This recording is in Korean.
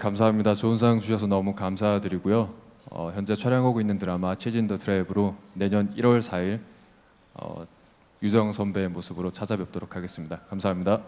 감사합니다. 좋은 상 주셔서 너무 감사드리고요. 어, 현재 촬영하고 있는 드라마 치진 더 드라이브로 내년 1월 4일 어, 유정 선배의 모습으로 찾아뵙도록 하겠습니다. 감사합니다.